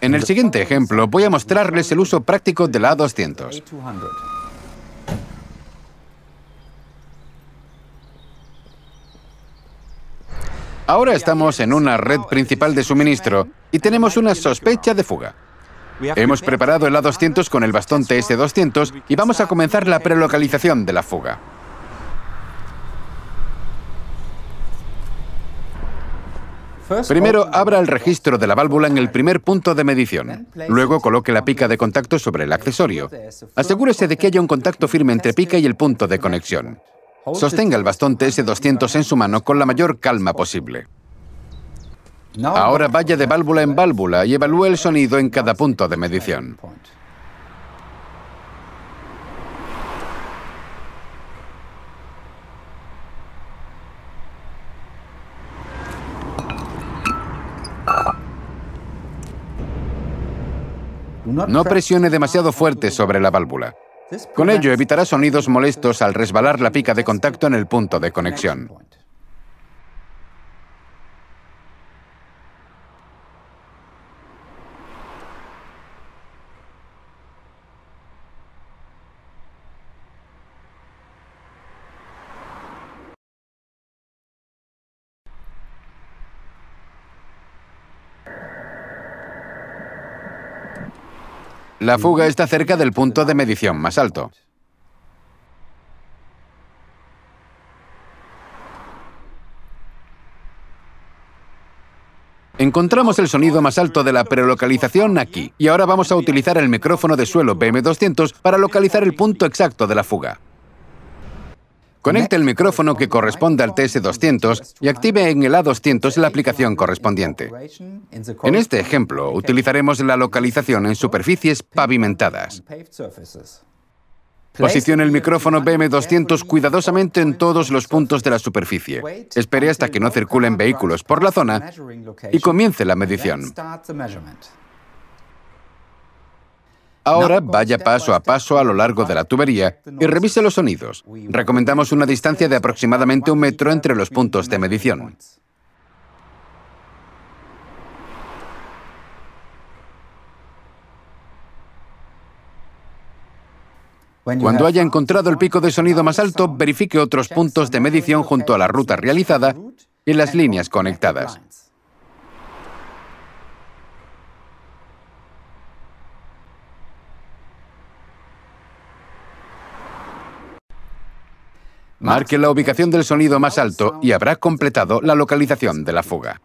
En el siguiente ejemplo voy a mostrarles el uso práctico de la A200. Ahora estamos en una red principal de suministro y tenemos una sospecha de fuga. Hemos preparado el A200 con el bastón TS200 y vamos a comenzar la prelocalización de la fuga. Primero abra el registro de la válvula en el primer punto de medición. Luego coloque la pica de contacto sobre el accesorio. Asegúrese de que haya un contacto firme entre pica y el punto de conexión. Sostenga el bastón TS200 en su mano con la mayor calma posible. Ahora vaya de válvula en válvula y evalúe el sonido en cada punto de medición. No presione demasiado fuerte sobre la válvula. Con ello evitará sonidos molestos al resbalar la pica de contacto en el punto de conexión. La fuga está cerca del punto de medición más alto. Encontramos el sonido más alto de la prelocalización aquí, y ahora vamos a utilizar el micrófono de suelo BM200 para localizar el punto exacto de la fuga. Conecte el micrófono que corresponde al TS200 y active en el A200 la aplicación correspondiente. En este ejemplo, utilizaremos la localización en superficies pavimentadas. Posicione el micrófono BM200 cuidadosamente en todos los puntos de la superficie. Espere hasta que no circulen vehículos por la zona y comience la medición. Ahora vaya paso a paso a lo largo de la tubería y revise los sonidos. Recomendamos una distancia de aproximadamente un metro entre los puntos de medición. Cuando haya encontrado el pico de sonido más alto, verifique otros puntos de medición junto a la ruta realizada y las líneas conectadas. Marque la ubicación del sonido más alto y habrá completado la localización de la fuga.